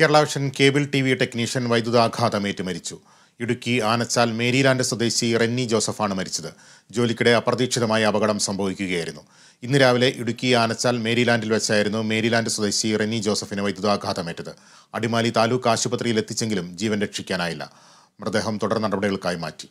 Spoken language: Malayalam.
Kerala vision cable T V technician വൈദ്യുതാഘാതമേറ്റ് മരിച്ചു ഇടുക്കി ആനച്ചാൽ മേരിലാൻഡ് സ്വദേശി റെന്നി ജോസഫാണ് മരിച്ചത് ജോലിക്കിടെ അപ്രതീക്ഷിതമായ അപകടം സംഭവിക്കുകയായിരുന്നു ഇന്ന് രാവിലെ ഇടുക്കി ആനച്ചാൽ മേരിലാൻഡിൽ വെച്ചായിരുന്നു മേരിലാൻഡ് സ്വദേശി റെന്നി ജോസഫിന് വൈദ്യുതാഘാതമേറ്റത് അടിമാലി താലൂക്ക് ആശുപത്രിയിൽ എത്തിച്ചെങ്കിലും ജീവൻ രക്ഷിക്കാനായില്ല മൃതദേഹം തുടർ നടപടികൾക്കായി മാറ്റി